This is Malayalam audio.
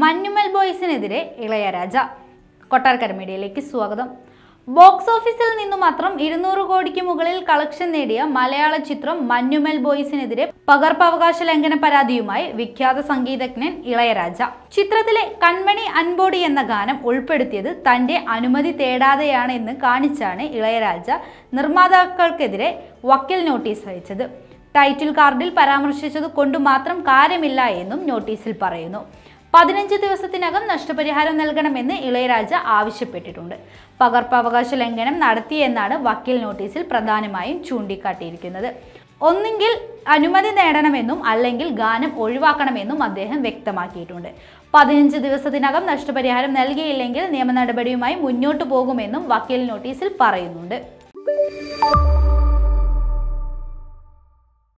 മഞ്ഞുമൽ ബോയ്സിനെതിരെ ഇളയരാജ കൊട്ടാരക്കര മീഡിയയിലേക്ക് സ്വാഗതം ബോക്സ് ഓഫീസിൽ നിന്ന് മാത്രം ഇരുന്നൂറ് കോടിക്ക് മുകളിൽ കളക്ഷൻ നേടിയ മലയാള ചിത്രം മഞ്ഞുമൽ ബോയ്സിനെതിരെ പകർപ്പവകാശ ലംഘന പരാതിയുമായി വിഖ്യാത സംഗീതജ്ഞൻ ഇളയരാജ ചിത്രത്തിലെ കൺമണി അൻബോഡി എന്ന ഗാനം ഉൾപ്പെടുത്തിയത് തന്റെ അനുമതി തേടാതെയാണ് എന്ന് കാണിച്ചാണ് ഇളയരാജ നിർമ്മാതാക്കൾക്കെതിരെ വക്കിൽ നോട്ടീസ് അയച്ചത് ടൈറ്റിൽ കാർഡിൽ പരാമർശിച്ചത് കൊണ്ട് മാത്രം കാര്യമില്ല എന്നും നോട്ടീസിൽ പറയുന്നു പതിനഞ്ച് ദിവസത്തിനകം നഷ്ടപരിഹാരം നൽകണമെന്ന് ഇളയരാജ ആവശ്യപ്പെട്ടിട്ടുണ്ട് പകർപ്പവകാശ ലംഘനം നടത്തിയെന്നാണ് വക്കീൽ നോട്ടീസിൽ പ്രധാനമായും ചൂണ്ടിക്കാട്ടിയിരിക്കുന്നത് ഒന്നുകിൽ അനുമതി നേടണമെന്നും അല്ലെങ്കിൽ ഗാനം ഒഴിവാക്കണമെന്നും അദ്ദേഹം വ്യക്തമാക്കിയിട്ടുണ്ട് പതിനഞ്ച് ദിവസത്തിനകം നഷ്ടപരിഹാരം നൽകിയില്ലെങ്കിൽ നിയമ നടപടിയുമായി മുന്നോട്ടു പോകുമെന്നും വക്കീൽ നോട്ടീസിൽ പറയുന്നുണ്ട്